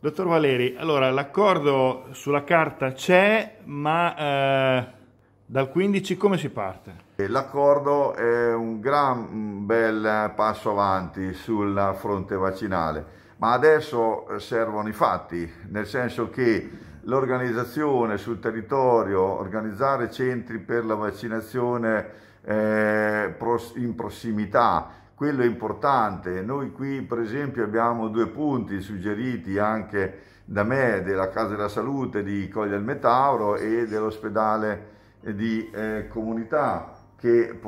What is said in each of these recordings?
Dottor Valeri, allora l'accordo sulla carta c'è, ma eh, dal 15 come si parte? Eh, l'accordo è un gran mm, bel passo avanti sul fronte vaccinale, ma adesso eh, servono i fatti, nel senso che l'organizzazione sul territorio, organizzare centri per la vaccinazione eh, in prossimità, quello è importante. Noi qui per esempio abbiamo due punti suggeriti anche da me della Casa della Salute di Colle al Metauro e dell'ospedale di eh, comunità che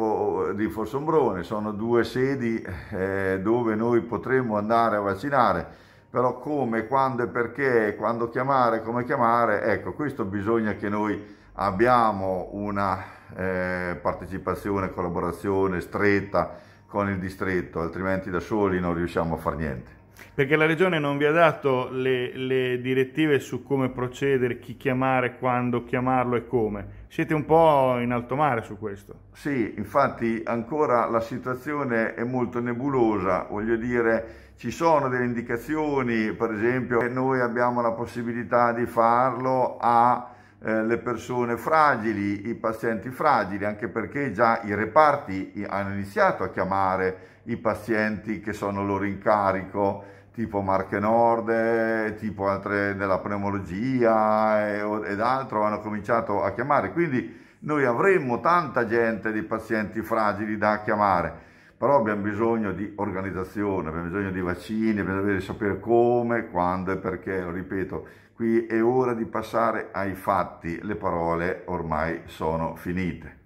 di Forsombrone, sono due sedi eh, dove noi potremmo andare a vaccinare, però come, quando e perché, quando chiamare, come chiamare, ecco, questo bisogna che noi abbiamo una eh, partecipazione, collaborazione stretta con il distretto, altrimenti da soli non riusciamo a fare niente. Perché la regione non vi ha dato le, le, direttive su come procedere, chi chiamare, quando chiamarlo e come. Siete un po' in alto mare su questo. Sì, infatti ancora la situazione è molto nebulosa, voglio dire ci sono delle indicazioni, per esempio che noi abbiamo la possibilità di farlo a eh, le persone fragili, i pazienti fragili, anche perché già i reparti hanno iniziato a chiamare i pazienti che sono loro in carico, tipo Marche Nord, eh, tipo altre della pneumologia e, eh, ed altro, hanno cominciato a chiamare. Quindi noi avremmo tanta gente di pazienti fragili da chiamare però abbiamo bisogno di organizzazione, abbiamo bisogno di vaccini, abbiamo bisogno di sapere come, quando e perché, lo ripeto, qui è ora di passare ai fatti, le parole ormai sono finite.